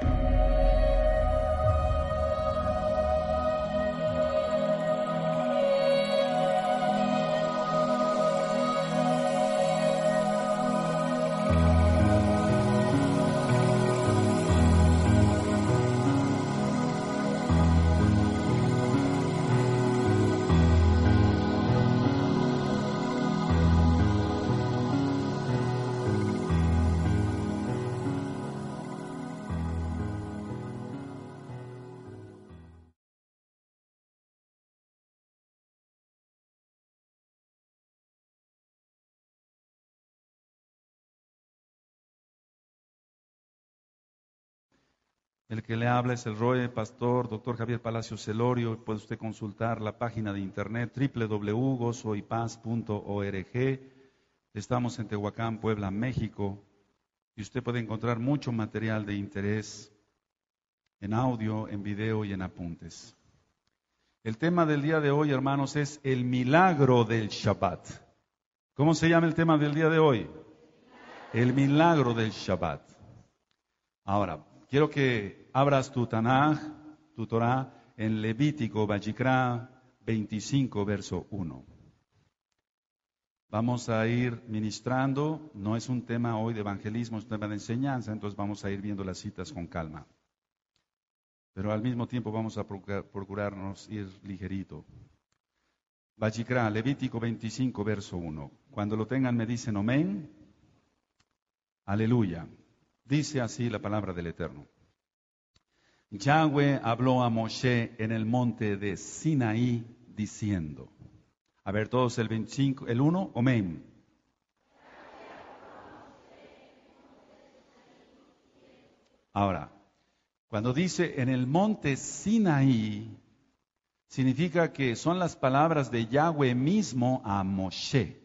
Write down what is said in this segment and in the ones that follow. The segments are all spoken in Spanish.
Thank you. El que le habla es el Roe, pastor, doctor Javier Palacio Celorio. Puede usted consultar la página de internet www.gozoipaz.org. Estamos en Tehuacán, Puebla, México. Y usted puede encontrar mucho material de interés en audio, en video y en apuntes. El tema del día de hoy, hermanos, es el milagro del Shabbat. ¿Cómo se llama el tema del día de hoy? El milagro del Shabbat. Ahora, quiero que abras tu Tanaj, tu Torah, en Levítico, Bajicra 25, verso 1. Vamos a ir ministrando, no es un tema hoy de evangelismo, es un tema de enseñanza, entonces vamos a ir viendo las citas con calma. Pero al mismo tiempo vamos a procurarnos ir ligerito. Bajicra Levítico 25, verso 1. Cuando lo tengan me dicen amén. Aleluya. Dice así la palabra del Eterno. Yahweh habló a Moshe en el monte de Sinaí diciendo, a ver todos el 25, el 1, amén. Ahora, cuando dice en el monte Sinaí, significa que son las palabras de Yahweh mismo a Moshe,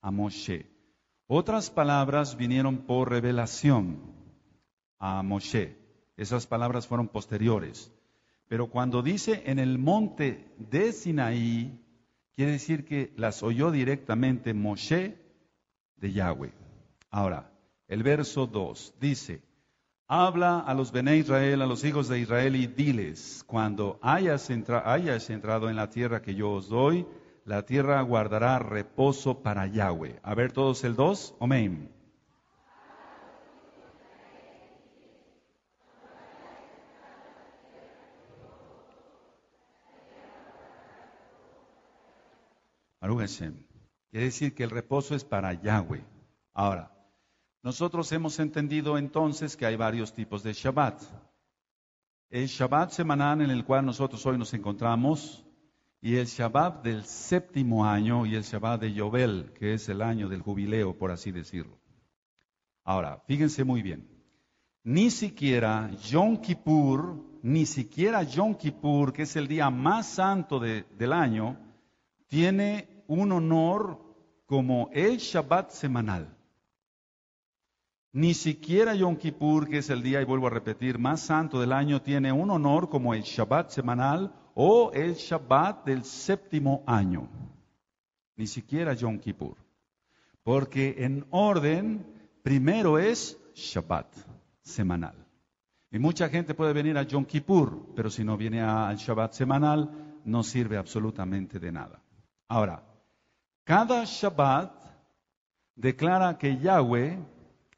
a Moshe. Otras palabras vinieron por revelación a Moshe. Esas palabras fueron posteriores. Pero cuando dice en el monte de Sinaí, quiere decir que las oyó directamente Moshe de Yahweh. Ahora, el verso 2 dice, habla a los benéisrael, Israel, a los hijos de Israel y diles, cuando hayas, entrado en la tierra que yo os doy, la tierra guardará reposo para Yahweh. A ver todos el 2, amén. Baruch Quiere decir que el reposo es para Yahweh. Ahora, nosotros hemos entendido entonces que hay varios tipos de Shabbat. El Shabbat semanal en el cual nosotros hoy nos encontramos y el Shabbat del séptimo año y el Shabbat de Yobel, que es el año del jubileo, por así decirlo. Ahora, fíjense muy bien. Ni siquiera Yom Kippur, ni siquiera Yom Kippur, que es el día más santo del año, tiene un honor como el Shabbat semanal. Ni siquiera Yom Kippur, que es el día, y vuelvo a repetir, más santo del año, tiene un honor como el Shabbat semanal o el Shabbat del séptimo año. Ni siquiera Yom Kippur. Porque en orden, primero es Shabbat semanal. Y mucha gente puede venir a Yom Kippur, pero si no viene al Shabbat semanal, no sirve absolutamente de nada. Ahora, cada Shabbat declara que Yahweh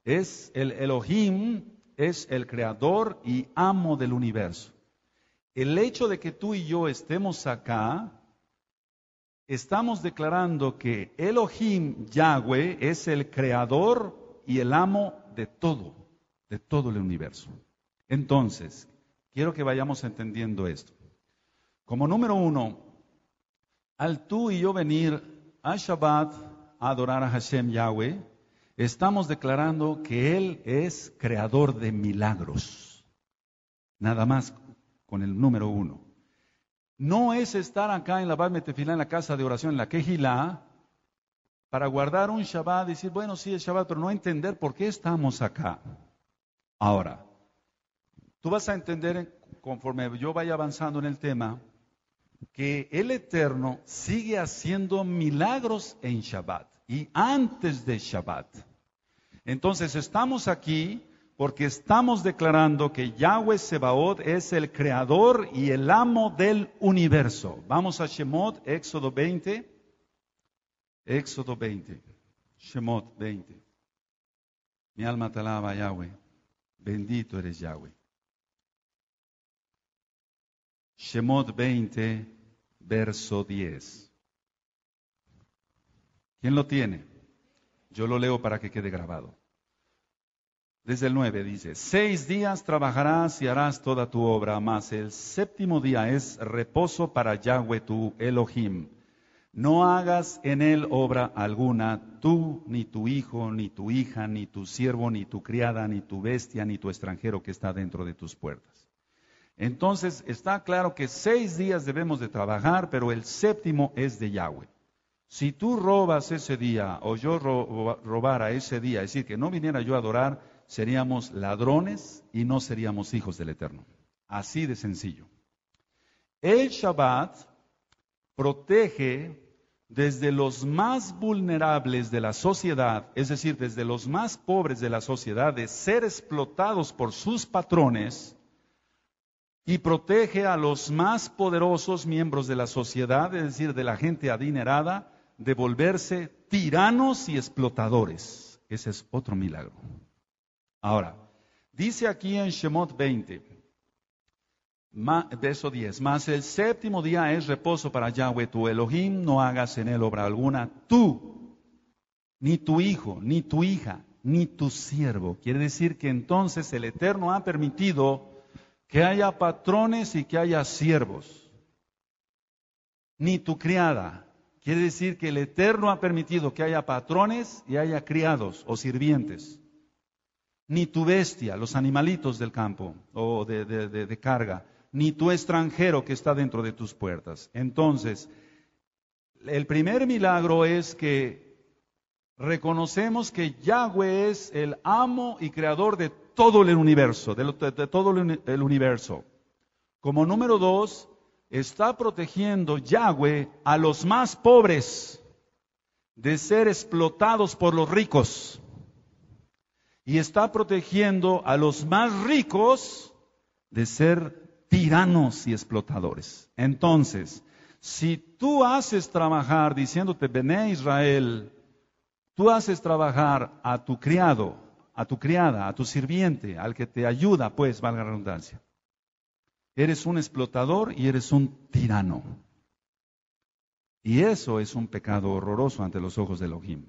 es el Elohim, es el creador y amo del universo. El hecho de que tú y yo estemos acá, estamos declarando que Elohim Yahweh es el creador y el amo de todo, de todo el universo. Entonces, quiero que vayamos entendiendo esto. Como número uno, al tú y yo venir al Shabbat, adorar a Hashem Yahweh, estamos declarando que Él es creador de milagros. Nada más con el número uno. No es estar acá en la Bat Metefilá, en la casa de oración, en la Kejilá, para guardar un Shabbat, y decir, bueno, sí es Shabbat, pero no entender por qué estamos acá. Ahora, tú vas a entender, conforme yo vaya avanzando en el tema, que el Eterno sigue haciendo milagros en Shabbat y antes de Shabbat. Entonces estamos aquí porque estamos declarando que Yahweh Sebaot es el creador y el amo del universo. Vamos a Shemot, Éxodo 20. Éxodo 20. Shemot 20. Mi alma te alaba, Yahweh. Bendito eres Yahweh. Shemot 20, verso 10. ¿Quién lo tiene? Yo lo leo para que quede grabado. Desde el 9 dice, seis días trabajarás y harás toda tu obra, mas el séptimo día es reposo para Yahweh tu Elohim. No hagas en él obra alguna, tú, ni tu hijo, ni tu hija, ni tu siervo, ni tu criada, ni tu bestia, ni tu extranjero que está dentro de tus puertas entonces está claro que seis días debemos de trabajar, pero el séptimo es de Yahweh. Si tú robas ese día o yo robara ese día, es decir, que no viniera yo a adorar, seríamos ladrones y no seríamos hijos del Eterno. Así de sencillo. El Shabbat protege desde los más vulnerables de la sociedad, es decir, desde los más pobres de la sociedad, de ser explotados por sus patrones, y protege a los más poderosos miembros de la sociedad, es decir, de la gente adinerada, de volverse tiranos y explotadores. Ese es otro milagro. Ahora, dice aquí en Shemot 20, verso 10, más el séptimo día es reposo para Yahweh tu Elohim, no hagas en él obra alguna, tú, ni tu hijo, ni tu hija, ni tu siervo. Quiere decir que entonces el Eterno ha permitido que haya patrones y que haya siervos, ni tu criada. Quiere decir que el Eterno ha permitido que haya patrones y haya criados o sirvientes, ni tu bestia, los animalitos del campo o de, carga, ni tu extranjero que está dentro de tus puertas. Entonces, el primer milagro es que reconocemos que Yahweh es el amo y creador de todo el universo, de, todo el, universo. Como número dos, está protegiendo Yahweh a los más pobres de ser explotados por los ricos. Y está protegiendo a los más ricos de ser tiranos y explotadores. Entonces, si tú haces trabajar, diciéndote, Bené Israel, tú haces trabajar a tu criado, a tu criada, a tu sirviente, al que te ayuda, pues, valga la redundancia. Eres un explotador y eres un tirano. Y eso es un pecado horroroso ante los ojos de Elohim.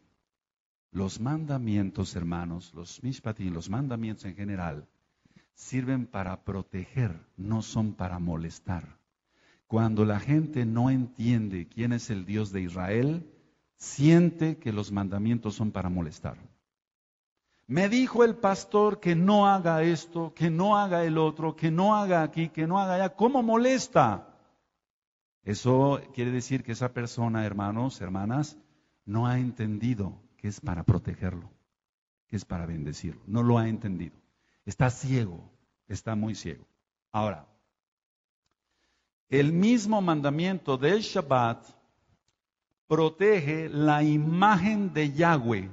Los mandamientos, hermanos, los mishpatim, los mandamientos en general, sirven para proteger, no son para molestar. Cuando la gente no entiende quién es el Dios de Israel, siente que los mandamientos son para molestar. Me dijo el pastor que no haga esto, que no haga el otro, que no haga aquí, que no haga allá. ¿Cómo molesta? Eso quiere decir que esa persona, hermanos, hermanas, no ha entendido que es para protegerlo, que es para bendecirlo. No lo ha entendido. Está ciego, está muy ciego. Ahora, el mismo mandamiento del Shabbat protege la imagen de Yahweh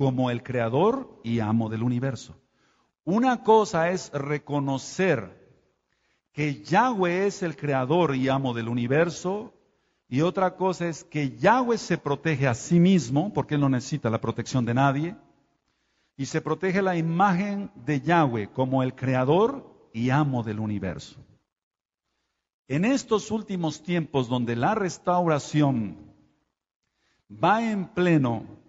como el creador y amo del universo. Una cosa es reconocer que Yahweh es el creador y amo del universo, y otra cosa es que Yahweh se protege a sí mismo, porque él no necesita la protección de nadie, y se protege la imagen de Yahweh como el creador y amo del universo. En estos últimos tiempos donde la restauración va en pleno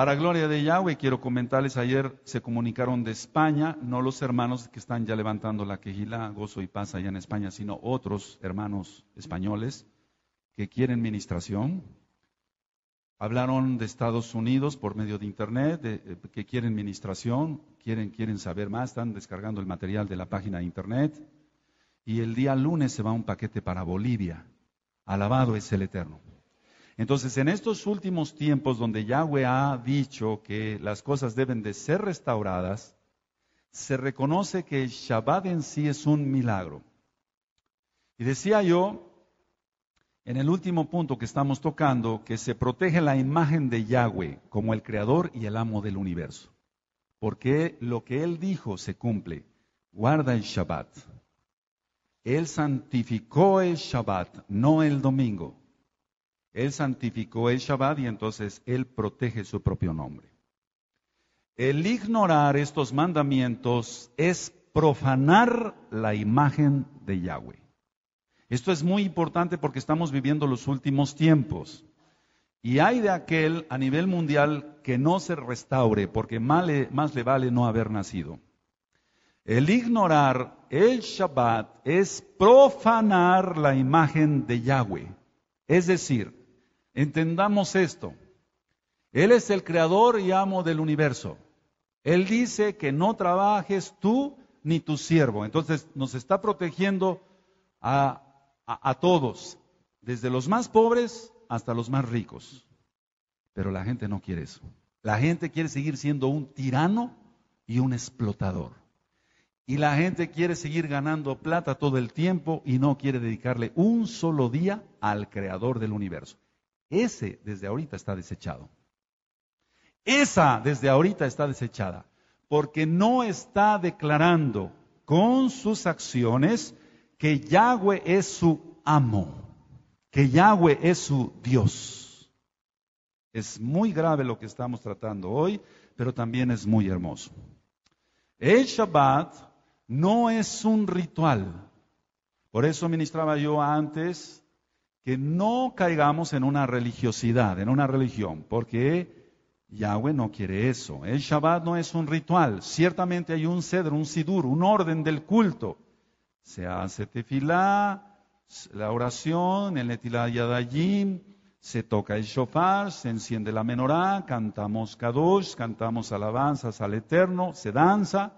para gloria de Yahweh, quiero comentarles, ayer se comunicaron de España, no los hermanos que están ya levantando la quejila, gozo y paz allá en España, sino otros hermanos españoles que quieren ministración. Hablaron de Estados Unidos por medio de Internet, eh, que quieren ministración, quieren, quieren saber más, están descargando el material de la página de Internet. Y el día lunes se va un paquete para Bolivia. Alabado es el Eterno. Entonces, en estos últimos tiempos donde Yahweh ha dicho que las cosas deben de ser restauradas, se reconoce que el Shabbat en sí es un milagro. Y decía yo, en el último punto que estamos tocando, que se protege la imagen de Yahweh como el creador y el amo del universo. Porque lo que él dijo se cumple. Guarda el Shabbat. Él santificó el Shabbat, no el domingo. Él santificó el Shabbat y entonces Él protege su propio nombre. El ignorar estos mandamientos es profanar la imagen de Yahweh. Esto es muy importante porque estamos viviendo los últimos tiempos. Y hay de aquel a nivel mundial que no se restaure, porque más le, más le vale no haber nacido. El ignorar el Shabbat es profanar la imagen de Yahweh. Es decir, Entendamos esto. Él es el creador y amo del universo. Él dice que no trabajes tú ni tu siervo. Entonces nos está protegiendo a, todos, desde los más pobres hasta los más ricos. Pero la gente no quiere eso. La gente quiere seguir siendo un tirano y un explotador. Y la gente quiere seguir ganando plata todo el tiempo y no quiere dedicarle un solo día al creador del universo. Ese desde ahorita está desechado. Esa desde ahorita está desechada, porque no está declarando con sus acciones que Yahweh es su amo, que Yahweh es su Dios. Es muy grave lo que estamos tratando hoy, pero también es muy hermoso. El Shabbat no es un ritual. Por eso ministraba yo antes no caigamos en una religiosidad, en una religión, porque Yahweh no quiere eso. El Shabbat no es un ritual. Ciertamente hay un cedro, un sidur, un orden del culto. Se hace tefilá, la oración, el etilá yadayim, se toca el shofar, se enciende la menorá, cantamos kadosh, cantamos alabanzas al Eterno, se danza,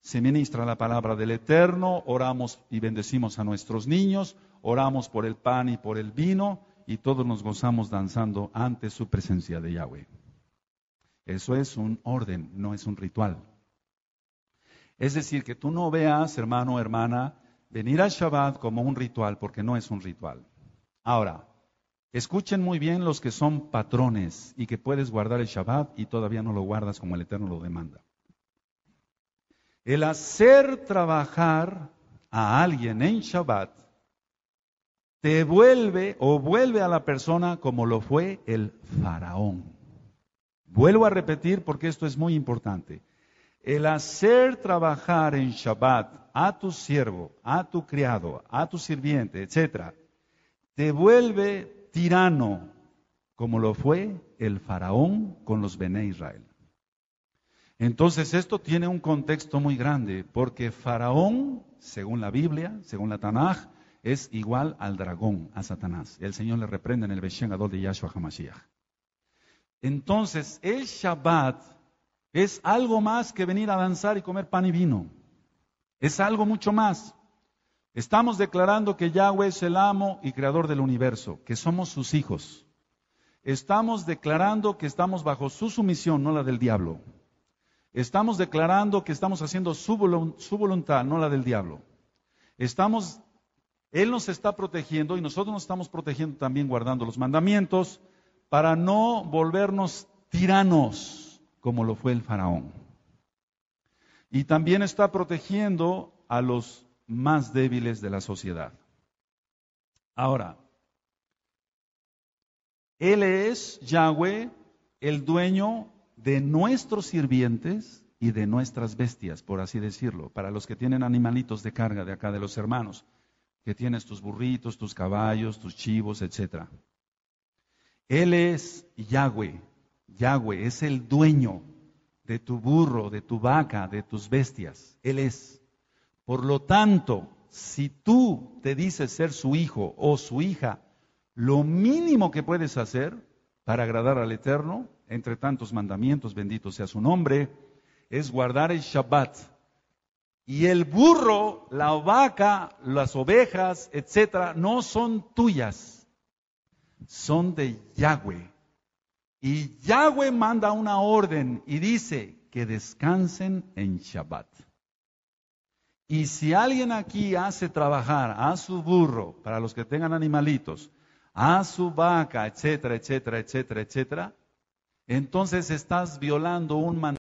se ministra la palabra del Eterno, oramos y bendecimos a nuestros niños, oramos por el pan y por el vino y todos nos gozamos danzando ante su presencia de Yahweh. Eso es un orden, no es un ritual. Es decir, que tú no veas, hermano o hermana, venir al Shabbat como un ritual, porque no es un ritual. Ahora, escuchen muy bien los que son patrones y que puedes guardar el Shabbat y todavía no lo guardas como el Eterno lo demanda. El hacer trabajar a alguien en Shabbat te vuelve o vuelve a la persona como lo fue el faraón. Vuelvo a repetir porque esto es muy importante. El hacer trabajar en Shabbat a tu siervo, a tu criado, a tu sirviente, etcétera, te vuelve tirano, como lo fue el faraón con los bené Israel. Entonces esto tiene un contexto muy grande, porque faraón, según la Biblia, según la Tanaj, es igual al dragón, a Satanás. El Señor le reprende en el Beshengador de Yahshua HaMashiach. Entonces, el Shabbat es algo más que venir a danzar y comer pan y vino. Es algo mucho más. Estamos declarando que Yahweh es el amo y creador del universo, que somos sus hijos. Estamos declarando que estamos bajo su sumisión, no la del diablo. Estamos declarando que estamos haciendo su, voluntad, no la del diablo. Estamos él nos está protegiendo y nosotros nos estamos protegiendo también guardando los mandamientos para no volvernos tiranos como lo fue el faraón. Y también está protegiendo a los más débiles de la sociedad. Ahora, Él es Yahweh, el dueño de nuestros sirvientes y de nuestras bestias, por así decirlo, para los que tienen animalitos de carga de acá de los hermanos que tienes tus burritos, tus caballos, tus chivos, etc. Él es Yahweh. Yahweh es el dueño de tu burro, de tu vaca, de tus bestias. Él es. Por lo tanto, si tú te dices ser su hijo o su hija, lo mínimo que puedes hacer para agradar al Eterno, entre tantos mandamientos, bendito sea su nombre, es guardar el Shabbat, y el burro, la vaca, las ovejas, etcétera, no son tuyas, son de Yahweh. Y Yahweh manda una orden y dice que descansen en Shabbat. Y si alguien aquí hace trabajar a su burro, para los que tengan animalitos, a su vaca, etcétera, etcétera, etcétera, etcétera, entonces estás violando un mandato